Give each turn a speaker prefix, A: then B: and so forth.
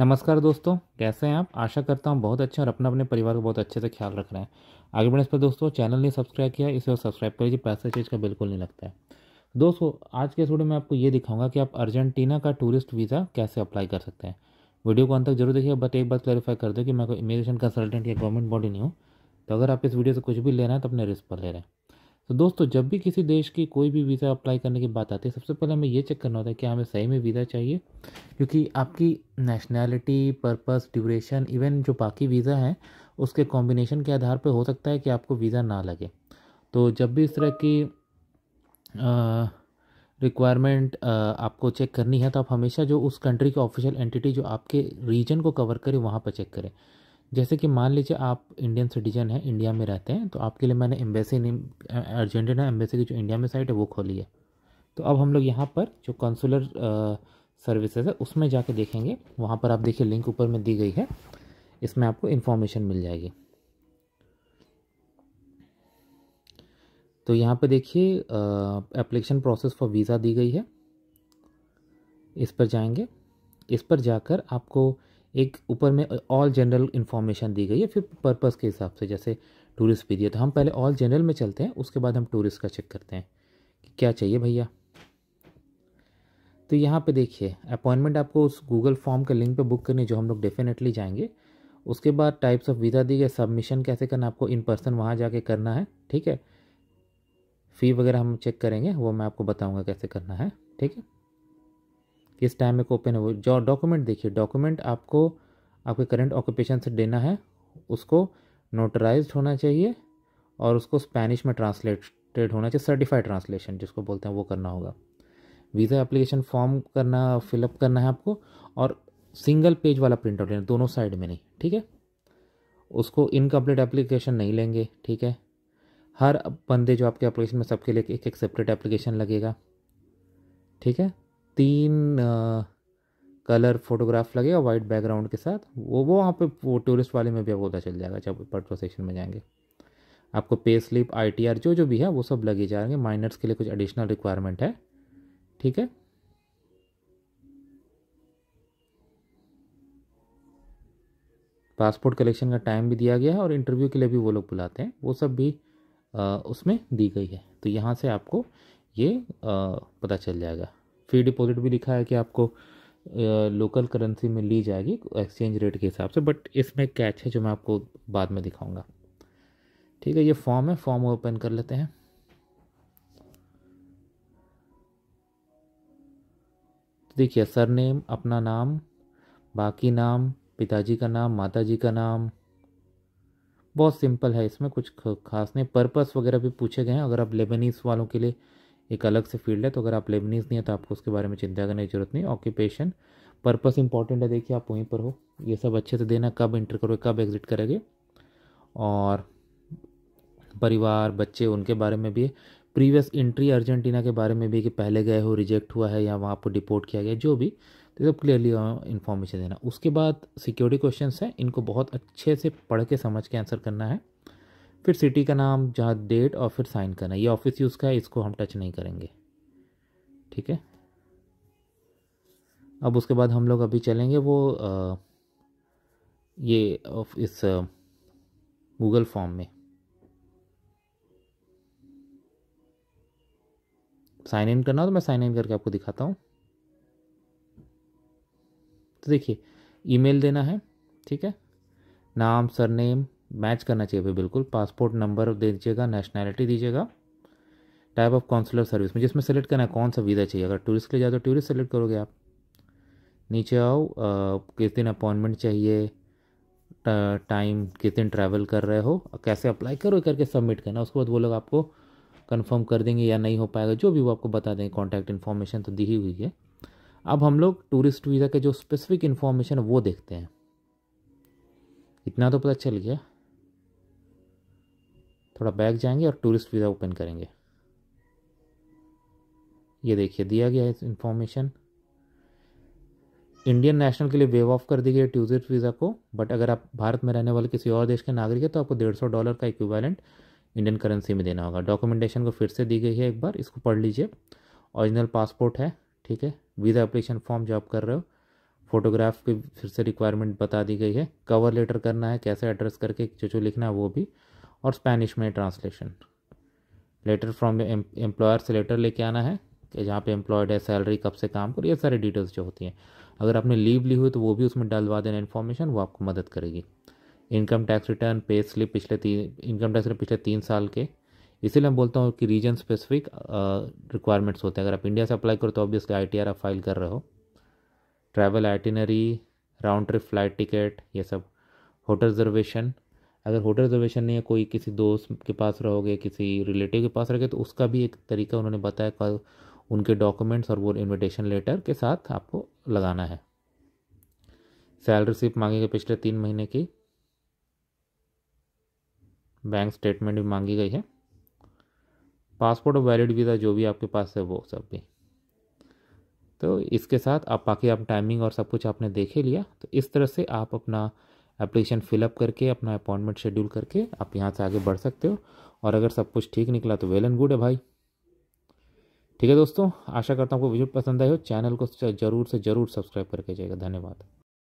A: नमस्कार दोस्तों कैसे हैं आप आशा करता हूँ बहुत अच्छे और अपना अपने परिवार को बहुत अच्छे से ख्याल रख रहे हैं आगे बढ़ने पर दोस्तों चैनल ने सब्सक्राइब किया इसे और सब्सक्राइब कर लीजिए पैसा चीज़ का बिल्कुल नहीं लगता है दोस्तों आज के वीडियो में आपको ये दिखाऊंगा कि आप अर्जेंटीना का टूरिस्ट वीज़ा कैसे अप्लाई कर सकते हैं वीडियो को अंत तक जरूर देखिए बट एक बात क्लैरिफाई कर दो कि मैं कोई इमिग्रेशन कंसल्टेंट या गवर्नमेंट बॉडी नहीं हूँ तो अगर आप इस वीडियो से कुछ भी लेना है तो अपने रिस्क पर ले रहे हैं तो दोस्तों जब भी किसी देश की कोई भी वीज़ा अप्लाई करने की बात आती है सबसे पहले हमें ये चेक करना होता है कि हमें सही में वीज़ा चाहिए क्योंकि आपकी नेशनैलिटी पर्पस ड्यूरेशन इवन जो बाकी वीज़ा हैं उसके कॉम्बिनेशन के आधार पर हो सकता है कि आपको वीज़ा ना लगे तो जब भी इस तरह की रिक्वायरमेंट आपको चेक करनी है तो आप हमेशा जो उस कंट्री की ऑफिशियल एंटिटी जो आपके रीजन को कवर करे वहाँ पर चेक करें जैसे कि मान लीजिए आप इंडियन सिटीजन हैं इंडिया में रहते हैं तो आपके लिए मैंने एम्बेसी नेम अर्जेंटीना एम्बेसी की जो इंडिया में साइट है वो खोली है तो अब हम लोग यहाँ पर जो कंसुलर सर्विसेज है उसमें जाके देखेंगे वहाँ पर आप देखिए लिंक ऊपर में दी गई है इसमें आपको इन्फॉर्मेशन मिल जाएगी तो यहाँ पर देखिए एप्लीकेशन प्रोसेस फॉर वीज़ा दी गई है इस पर जाएंगे इस पर जाकर आपको एक ऊपर में ऑल जनरल इन्फॉर्मेशन दी गई है फिर पर्पस के हिसाब से जैसे टूरिस्ट भी दिया तो हम पहले ऑल जनरल में चलते हैं उसके बाद हम टूरिस्ट का चेक करते हैं कि क्या चाहिए भैया तो यहाँ पे देखिए अपॉइंटमेंट आपको उस गूगल फॉर्म के लिंक पे बुक करनी जो हम लोग डेफिनेटली जाएंगे उसके बाद टाइप्स ऑफ वीज़ा दी गई सबमिशन कैसे करना आपको इन पर्सन वहाँ जाके करना है ठीक है फ़ी वगैरह हम चेक करेंगे वो मैं आपको बताऊँगा कैसे करना है ठीक है किस टाइम में ओपन है वो जो डॉक्यूमेंट देखिए डॉक्यूमेंट आपको आपके करंट ऑक्यूपेशन से देना है उसको नोटराइज होना चाहिए और उसको स्पेनिश में ट्रांसलेटेड होना चाहिए सर्टिफाइड ट्रांसलेशन जिसको बोलते हैं वो करना होगा वीज़ा एप्लीकेशन फॉर्म करना फिलअप करना है आपको और सिंगल पेज वाला प्रिंट आउट लेना दोनों साइड में नहीं ठीक है उसको इनकम्प्लीट एप्लीकेशन नहीं लेंगे ठीक है हर बंदे जो आपके एप्लीकेशन में सबके लिए एक एक सेपरेट एप्लीकेशन लगेगा ठीक है तीन कलर फोटोग्राफ लगेगा वाइट बैकग्राउंड के साथ वो वो वहाँ पे वो टूरिस्ट वाले में भी आपको पता चल जाएगा जब पर्टो सेक्शन में जाएंगे आपको pay slip I T are जो जो भी है वो सब लगे जाएंगे माइनर्स के लिए कुछ एडिशनल रिक्वायरमेंट है ठीक है पासपोर्ट कलेक्शन का टाइम भी दिया गया है और इंटरव्यू के लिए भी वो लोग बुलाते हैं वो सब भी आ, उसमें दी गई है तो यहाँ से आपको ये आ, पता चल जाएगा फ्री डिपॉजिट भी लिखा है कि आपको लोकल करेंसी में ली जाएगी एक्सचेंज रेट के हिसाब से बट इसमें कैच है जो मैं आपको बाद में दिखाऊंगा ठीक है ये फॉर्म है फॉर्म ओपन कर लेते हैं देखिए सर नेम अपना नाम बाकी नाम पिताजी का नाम माताजी का नाम बहुत सिंपल है इसमें कुछ खास नहीं पर्पस वगैरह भी पूछे गए हैं अगर आप लेबनीस वालों के लिए एक अलग से फील्ड है तो अगर आप लेबनीज नहीं है तो आपको उसके बारे में चिंता करने की जरूरत नहीं ऑक्यूपेशन पर्पस इंपॉर्टेंट है देखिए आप वहीं पर हो ये सब अच्छे से देना कब इंटर करोगे कब एग्जिट करेंगे और परिवार बच्चे उनके बारे में भी प्रीवियस इंट्री अर्जेंटीना के बारे में भी कि पहले गए हो रिजेक्ट हुआ है या वहाँ पर डिपोर्ट किया गया जो भी तो सब क्लियरली इन्फॉर्मेशन देना उसके बाद सिक्योरिटी क्वेश्चंस हैं इनको बहुत अच्छे से पढ़ के समझ के आंसर करना है फिर सिटी का नाम जहाँ डेट और फिर साइन करना ये ऑफिस यूज़ का है इसको हम टच नहीं करेंगे ठीक है अब उसके बाद हम लोग अभी चलेंगे वो आ, ये इस गूगल फॉर्म में साइन इन करना हो तो मैं साइन इन करके आपको दिखाता हूँ तो देखिए ईमेल देना है ठीक है नाम सरनेम मैच करना चाहिए भाई बिल्कुल पासपोर्ट नंबर दे दीजिएगा नेशनैलिटी दीजिएगा टाइप ऑफ कॉन्सुलर सर्विस में जिसमें सेलेक्ट करना है कौन सा वीज़ा चाहिए अगर टूरिस्ट के लिए जाए तो टूरिस्ट सेलेक्ट करोगे आप नीचे आओ किस दिन अपॉइंटमेंट चाहिए टाइम किस दिन ट्रैवल कर रहे हो कैसे अप्लाई करो करके सबमिट करना उसके बाद वो लोग आपको कंफर्म कर देंगे या नहीं हो पाएगा जो भी वो आपको बता देंगे कॉन्टैक्ट इन्फॉर्मेशन तो दी ही हुई है अब हम लोग टूरिस्ट वीज़ा के जो स्पेसिफिक इन्फॉर्मेशन वो देखते हैं इतना तो पता चल गया थोड़ा बैक जाएंगे और टूरिस्ट वीज़ा ओपन करेंगे ये देखिए दिया गया है इन्फॉर्मेशन इंडियन नेशनल के लिए वेव ऑफ कर दी गई टूरिस्ट वीज़ा को बट अगर आप भारत में रहने वाले किसी और देश के नागरिक है तो आपको डेढ़ सौ डॉलर का इक्विवेलेंट इंडियन करेंसी में देना होगा डॉक्यूमेंटेशन को फिर से दी गई है एक बार इसको पढ़ लीजिए ओरिजिनल पासपोर्ट है ठीक है वीज़ा अप्लीकेशन फॉर्म जो आप कर रहे हो फोटोग्राफ की फिर से रिक्वायरमेंट बता दी गई है कवर लेटर करना है कैसे एड्रेस करके जो जो लिखना है वो भी और स्पेनिश में ट्रांसलेशन लेटर फ्रॉम एम्प्लॉयर से लेटर लेके आना है कि जहाँ पे एम्प्लॉयड है सैलरी कब से काम कर ये सारी डिटेल्स जो होती हैं अगर आपने लीव ली हुई तो वो भी उसमें डालवा देना इन्फॉर्मेशन वो आपको मदद करेगी income tax return pay slip पिछले तीन इनकम टैक्स पिछले तीन साल के इसीलिए मैं बोलता हूँ कि रीजन स्पेसिफिक रिक्वायरमेंट्स होते हैं अगर आप इंडिया से अप्लाई करो तो ऑब्वियसली आई टी आर आप फाइल कर रहे हो travel itinerary round trip flight ticket ये सब होटल रिजर्वेशन अगर होटल रिजर्वेशन नहीं है कोई किसी दोस्त के पास रहोगे किसी रिलेटिव के पास रहोगे तो उसका भी एक तरीका उन्होंने बताया कल उनके डॉक्यूमेंट्स और वो इन्विटेशन लेटर के साथ आपको लगाना है सैलरी स्लिप गई पिछले तीन महीने की बैंक स्टेटमेंट भी मांगी गई है पासपोर्ट और वैलिड वीज़ा जो भी आपके पास है वो सब भी तो इसके साथ आप बाकी आप टाइमिंग और सब कुछ आपने देखे लिया तो इस तरह से आप अपना एप्लीकेशन फिलअप करके अपना अपॉइंटमेंट शेड्यूल करके आप यहाँ से आगे बढ़ सकते हो और अगर सब कुछ ठीक निकला तो वेल एंड गुड है भाई ठीक है दोस्तों आशा करता हूँ आपको वीडियो पसंद आए हो चैनल को ज़रूर से ज़रूर सब्सक्राइब करके जाएगा धन्यवाद